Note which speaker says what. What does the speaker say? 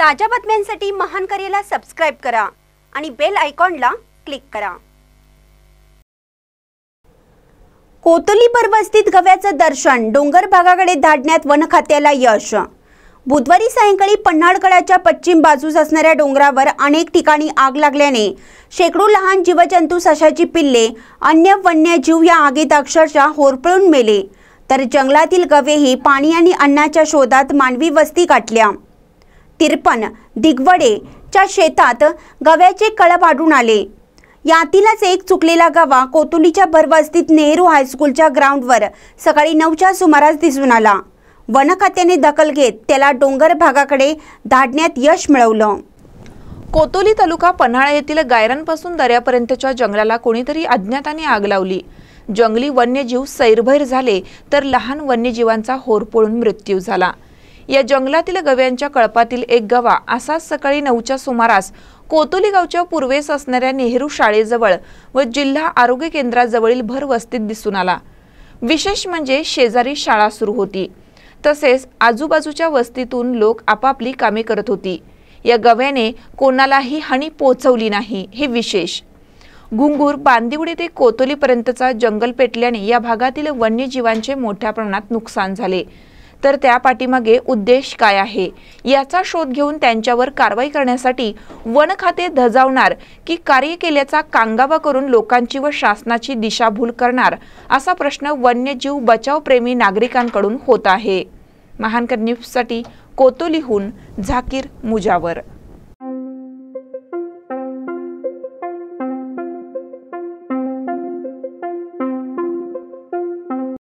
Speaker 1: ताज्या बातम्यांसाठी महान करेला सबस्क्राईब करा आणि बेल आयकॉनला क्लिक करा कोतली पर्वस्थित गव्याचं दर्शन डोंगर भागाकडे धाडण्यात वन खात्याला यश बुधवारी सायंकाळी पन्हाळगडाच्या पश्चिम बाजूस असणाऱ्या डोंगरावर अनेक ठिकाणी आग लागल्याने शेकडो लहान जीवजंतू सशाची पिल्ले अन्य वन्यजीव या आगीत अक्षरशः होरपळून मेले तर जंगलातील गवेही पाणी आणि अन्नाच्या शोधात मानवी वस्ती गाठल्या तिरपन दिगवडेच्या शेतात गव्याचे कळप आढळून आले यातीलच एक चुकलेला गवा कोतुलीच्या भरवस्तीत नेहरू हायस्कूलच्या ग्राउंडवर सकाळी नऊच्या सुमारास दिसून आला वन खात्याने दखल घेत त्याला डोंगर भागाकडे
Speaker 2: धाडण्यात यश मिळवलं कोतोली तालुका पन्हाळा येथील गायरांपासून दऱ्यापर्यंतच्या जंगलाला कोणीतरी अज्ञाताने आग लावली जंगली वन्यजीव सैरभैर झाले तर लहान वन्यजीवांचा होरपोळून मृत्यू झाला या जंगलातील गव्यांच्या कळपातील एक गवा असाच सकाळी नऊच्या सुमारास कोतोली गावच्या पूर्वेस असणाऱ्या नेहरू शाळेजवळ व जिल्हा आरोग्य केंद्राजवळील भर वस्तीत दिसून आला विशेष म्हणजे शेजारी शाळा सुरू होती तसेच आजूबाजूच्या वस्तीतून लोक आपापली कामे करत होती या गव्याने कोणालाही हानी पोहोचवली नाही हे विशेष घुंगूर बांदिवडी ते कोतोलीपर्यंतचा जंगल पेटल्याने या भागातील वन्यजीवांचे मोठ्या प्रमाणात नुकसान झाले तर त्या पाठीमागे उद्देश काय आहे याचा शोध घेऊन त्यांच्यावर कारवाई करण्यासाठी वन खाते धजावणार की कार्य केल्याचा कांगावा करून लोकांची व शासनाची दिशाभूल करणार असा प्रश्न वन्यजीव बचावप्रेमी नागरिकांकडून होत आहे महानकर न्यूजसाठी कोतोलीहून झाकीर मुजावर